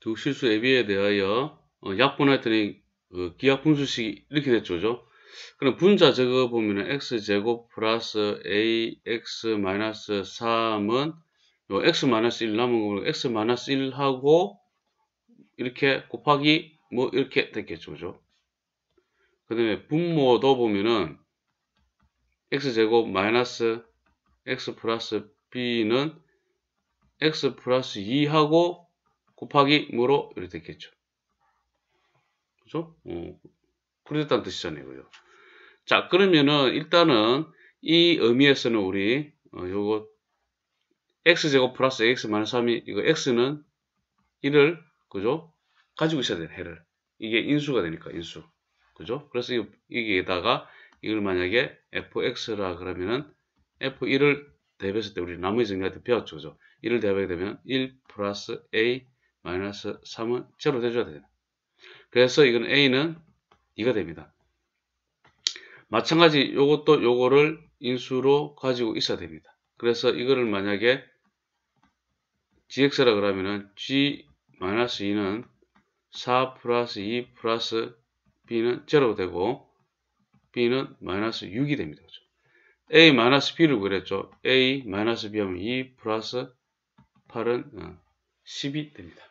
두 실수 에비에 대하여 어, 약분했더니 그 어, 기하 분수식이 이렇게 됐죠. 그죠? 그럼 분자 저거 보면은 x제곱 플러스 ax 3은 x 1 남은 거고 x 1하고 이렇게 곱하기 뭐 이렇게 됐겠죠. 그죠? 그 다음에 분모도 보면은 x제곱 마이너스 x 플러스 b는 x 플러스 2하고 곱하기 뭐로 이렇게 됐겠죠. 그죠? 어, 그랬다는 뜻이잖아요. 그죠? 자, 그러면은 일단은 이 의미에서는 우리 어, 요거 x제곱 플러스 x 마이너스 3이 이거 x는 1을 그죠? 가지고 있어야 되는 해를. 이게 인수가 되니까 인수. 그죠? 그래서 이, 여기에다가 이걸 만약에 fx라 그러면은 f1을 대비했을때 우리 나머지 정리할 때 배웠죠. 그죠? 1을 대비하게 되면 1 플러스 a 마이너스 3은 0로 돼줘야 돼요. 그래서 이건 A는 2가 됩니다. 마찬가지 요것도 요거를 인수로 가지고 있어야 됩니다. 그래서 이거를 만약에 GX라 그러면은 G-2는 4 플러스 2 플러스 B는 0로 되고 B는 마이너스 6이 됩니다. 그렇죠? A 마이너스 B를 그랬죠. A 마이너스 B 하면 2 플러스 8은 10이 어, 됩니다.